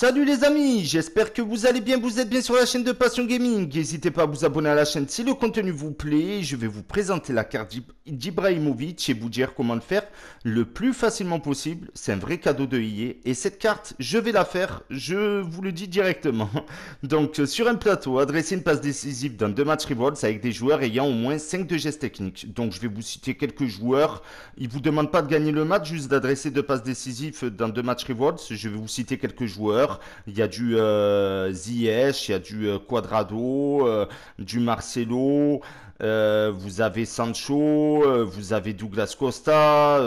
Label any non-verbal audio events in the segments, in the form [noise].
Salut les amis, j'espère que vous allez bien, vous êtes bien sur la chaîne de Passion Gaming. N'hésitez pas à vous abonner à la chaîne si le contenu vous plaît. Je vais vous présenter la carte d'Ibrahimovic et vous dire comment le faire le plus facilement possible. C'est un vrai cadeau de IE. Et cette carte, je vais la faire, je vous le dis directement. [laughs] Donc euh, sur un plateau, adresser une passe décisive dans deux matchs rivals avec des joueurs ayant au moins 5 de gestes techniques. Donc je vais vous citer quelques joueurs. Ils vous demandent pas de gagner le match, juste d'adresser deux passes décisives dans deux matchs rivals. Je vais vous citer quelques joueurs il y a du euh, Ziyech, il y a du Quadrado, euh, euh, du Marcelo, vous avez Sancho, vous avez Douglas Costa,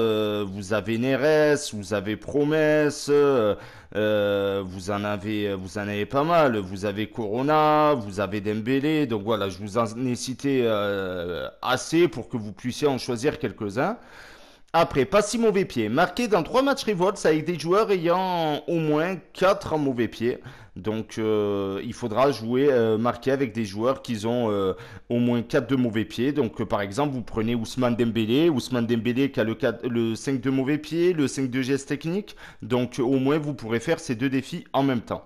vous avez Neres, vous avez Promesse, vous en avez, vous en avez pas mal. Vous avez Corona, vous avez Dembélé. Donc voilà, je vous en ai cité assez pour que vous puissiez en choisir quelques-uns. Après, pas si mauvais pied. Marqué dans trois matchs Revolts avec des joueurs ayant au moins quatre mauvais pieds. Donc, euh, il faudra jouer euh, marqué avec des joueurs qui ont euh, au moins 4 de mauvais pieds. Donc, par exemple, vous prenez Ousmane Dembélé. Ousmane Dembélé qui a le, le 5 de mauvais pieds, le 5 de gestes techniques. Donc, au moins, vous pourrez faire ces deux défis en même temps.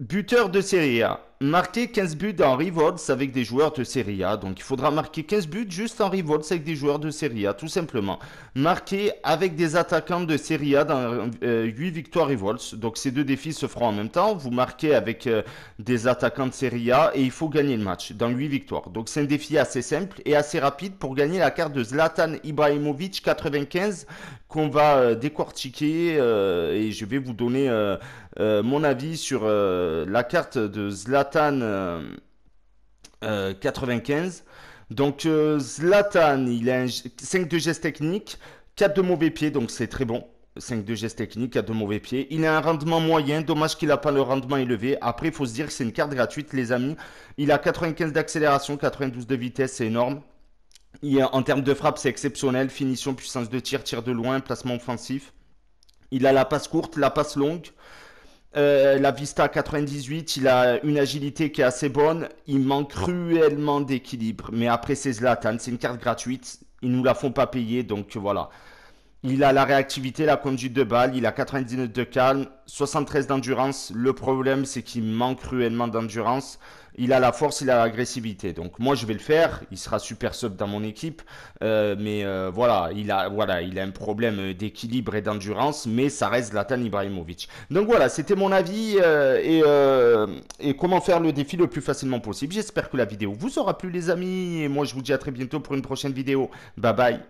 Buteur de série A marquer 15 buts en revolts avec des joueurs de Serie A. Donc il faudra marquer 15 buts juste en revolts avec des joueurs de Serie A, tout simplement. Marquer avec des attaquants de Serie A dans 8 euh, victoires revolts. Donc ces deux défis se feront en même temps. Vous marquez avec euh, des attaquants de Serie A et il faut gagner le match dans 8 victoires. Donc c'est un défi assez simple et assez rapide pour gagner la carte de Zlatan Ibrahimovic 95 qu'on va euh, décortiquer et je vais vous donner mon avis sur la carte de Zlatan Zlatan 95. Euh, euh, donc euh, Zlatan, il a 5 de gestes techniques, 4 de mauvais pieds, donc c'est très bon. 5 de gestes techniques, 4 de mauvais pieds. Il a un rendement moyen, dommage qu'il n'a pas le rendement élevé. Après, il faut se dire que c'est une carte gratuite, les amis. Il a 95 d'accélération, 92 de vitesse, c'est énorme. Il en termes de frappe, c'est exceptionnel. Finition, puissance de tir, tir de loin, placement offensif. Il a la passe courte, la passe longue. Euh, la Vista 98, il a une agilité qui est assez bonne. Il manque cruellement d'équilibre. Mais après, c'est Zlatan. C'est une carte gratuite. Ils nous la font pas payer. Donc voilà. Il a la réactivité, la conduite de balle. Il a 99 de calme, 73 d'endurance. Le problème, c'est qu'il manque cruellement d'endurance il a la force, il a l'agressivité. Donc moi je vais le faire, il sera super sub dans mon équipe, euh, mais euh, voilà, il a voilà, il a un problème euh, d'équilibre et d'endurance, mais ça reste Zlatan Ibrahimovic. Donc voilà, c'était mon avis et comment faire le défi le plus facilement possible. J'espère que la vidéo vous aura plu les amis et moi je vous dis à très bientôt pour une prochaine vidéo. Bye bye.